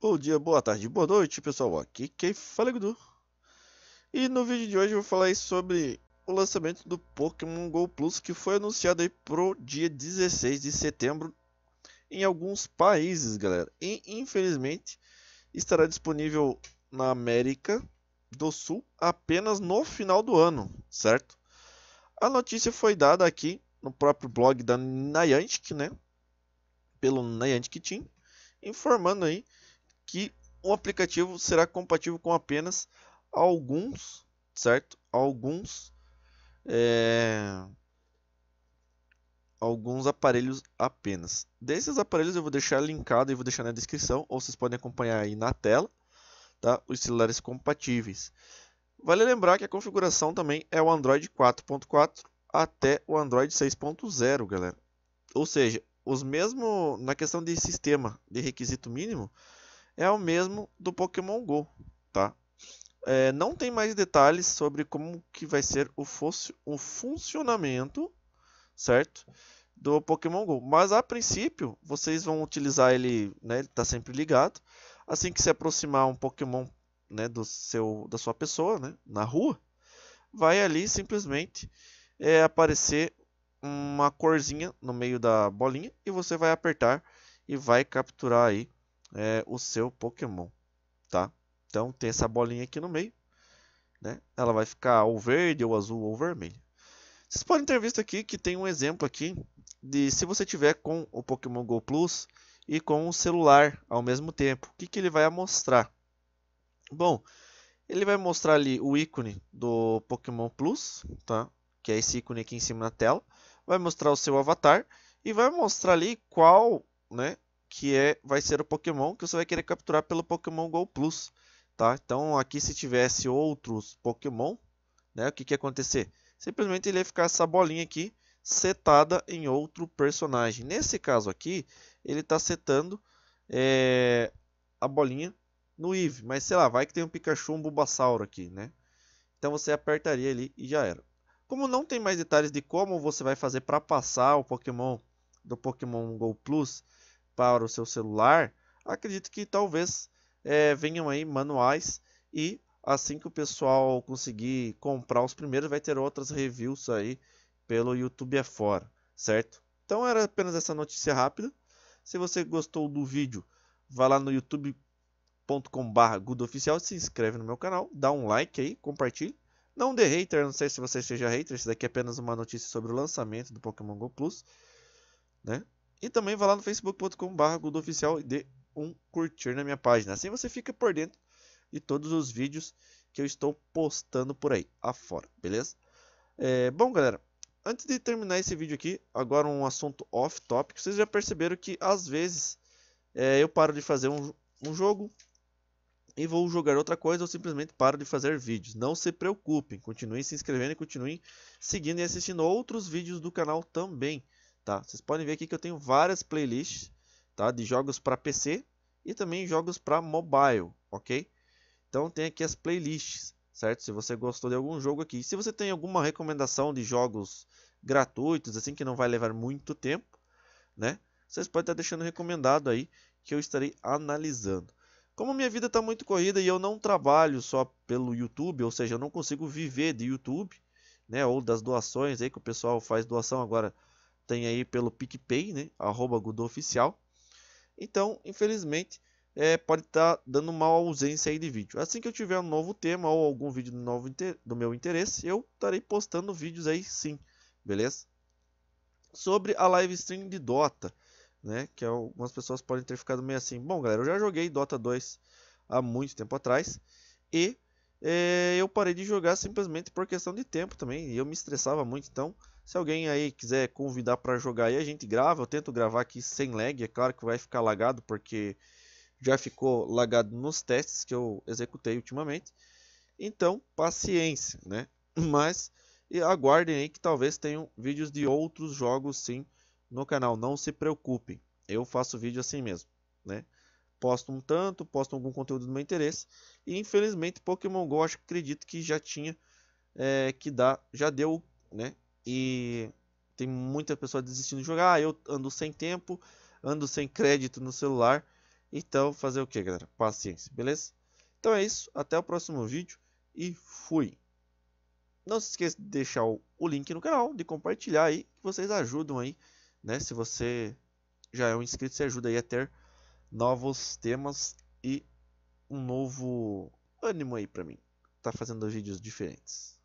Bom dia, boa tarde, boa noite pessoal, aqui quem fala é Gudu. E no vídeo de hoje eu vou falar sobre o lançamento do Pokémon GO Plus que foi anunciado aí pro dia 16 de setembro em alguns países galera. E infelizmente estará disponível na América do Sul apenas no final do ano, certo? A notícia foi dada aqui no próprio blog da Niantic, né? Pelo Niantic Team, informando aí que o aplicativo será compatível com apenas alguns, certo? Alguns, é... alguns aparelhos apenas. Desses aparelhos eu vou deixar linkado e vou deixar na descrição, ou vocês podem acompanhar aí na tela, tá? Os celulares compatíveis. Vale lembrar que a configuração também é o Android 4.4 até o Android 6.0, galera. Ou seja, os mesmo na questão de sistema de requisito mínimo, é o mesmo do Pokémon Go, tá? É, não tem mais detalhes sobre como que vai ser o, o funcionamento, certo? Do Pokémon GO. Mas a princípio, vocês vão utilizar ele, né? Ele está sempre ligado. Assim que se aproximar um Pokémon né, do seu, da sua pessoa, né, na rua, vai ali simplesmente é, aparecer uma corzinha no meio da bolinha e você vai apertar e vai capturar aí é, o seu Pokémon, tá? Então tem essa bolinha aqui no meio, né? Ela vai ficar ou verde, ou azul, ou vermelha. Vocês podem ter visto aqui que tem um exemplo aqui de se você tiver com o Pokémon Go Plus e com o celular ao mesmo tempo, o que, que ele vai mostrar? Bom, ele vai mostrar ali o ícone do Pokémon Plus, tá? Que é esse ícone aqui em cima na tela. Vai mostrar o seu avatar e vai mostrar ali qual, né, que é, vai ser o Pokémon que você vai querer capturar pelo Pokémon Go Plus. Tá? Então aqui se tivesse outros Pokémon, né, o que, que ia acontecer? Simplesmente ele ia ficar essa bolinha aqui setada em outro personagem. Nesse caso aqui, ele está setando é, a bolinha no Eve. Mas sei lá, vai que tem um Pikachu, um Bulbasauro aqui, né? Então você apertaria ali e já era. Como não tem mais detalhes de como você vai fazer para passar o Pokémon do Pokémon Go Plus para o seu celular, acredito que talvez é, venham aí manuais e assim que o pessoal conseguir comprar os primeiros, vai ter outras reviews aí pelo YouTube afora, certo? Então era apenas essa notícia rápida. Se você gostou do vídeo, vá lá no youtube.com.br oficial se inscreve no meu canal, dá um like aí, compartilhe. Não dê hater, não sei se você seja hater, isso daqui é apenas uma notícia sobre o lançamento do Pokémon GO Plus, né? E também vá lá no facebook.com.br Oficial e dê um curtir na minha página. Assim você fica por dentro de todos os vídeos que eu estou postando por aí afora, beleza? É, bom, galera, antes de terminar esse vídeo aqui, agora um assunto off-topic. Vocês já perceberam que às vezes é, eu paro de fazer um, um jogo e vou jogar outra coisa ou simplesmente paro de fazer vídeos. Não se preocupem, continuem se inscrevendo e continuem seguindo e assistindo outros vídeos do canal também. Tá? Vocês podem ver aqui que eu tenho várias playlists tá? de jogos para PC e também jogos para mobile, ok? Então tem aqui as playlists, certo? Se você gostou de algum jogo aqui. Se você tem alguma recomendação de jogos gratuitos, assim que não vai levar muito tempo, né? Vocês podem estar deixando recomendado aí que eu estarei analisando. Como minha vida está muito corrida e eu não trabalho só pelo YouTube, ou seja, eu não consigo viver de YouTube, né? Ou das doações aí que o pessoal faz doação agora tem aí pelo PicPay, né? Arroba Gudu Oficial. Então, infelizmente, é, pode estar tá dando uma ausência aí de vídeo. Assim que eu tiver um novo tema ou algum vídeo do, novo do meu interesse, eu estarei postando vídeos aí sim, beleza? Sobre a live stream de Dota, né? Que algumas pessoas podem ter ficado meio assim. Bom, galera, eu já joguei Dota 2 há muito tempo atrás e é, eu parei de jogar simplesmente por questão de tempo também. E eu me estressava muito, então se alguém aí quiser convidar para jogar aí, a gente grava. Eu tento gravar aqui sem lag. É claro que vai ficar lagado, porque já ficou lagado nos testes que eu executei ultimamente. Então, paciência, né? Mas e aguardem aí que talvez tenham vídeos de outros jogos sim no canal. Não se preocupem, eu faço vídeo assim mesmo, né? Posto um tanto, posto algum conteúdo do meu interesse. E infelizmente Pokémon GO acho que acredito que já tinha é, que dá, já deu, né? E tem muita pessoa desistindo de jogar. eu ando sem tempo, ando sem crédito no celular. Então, fazer o que, galera? Paciência, beleza? Então é isso. Até o próximo vídeo e fui. Não se esqueça de deixar o, o link no canal, de compartilhar aí, que vocês ajudam aí, né? Se você já é um inscrito, você ajuda aí a ter novos temas e um novo ânimo aí pra mim. Tá fazendo vídeos diferentes.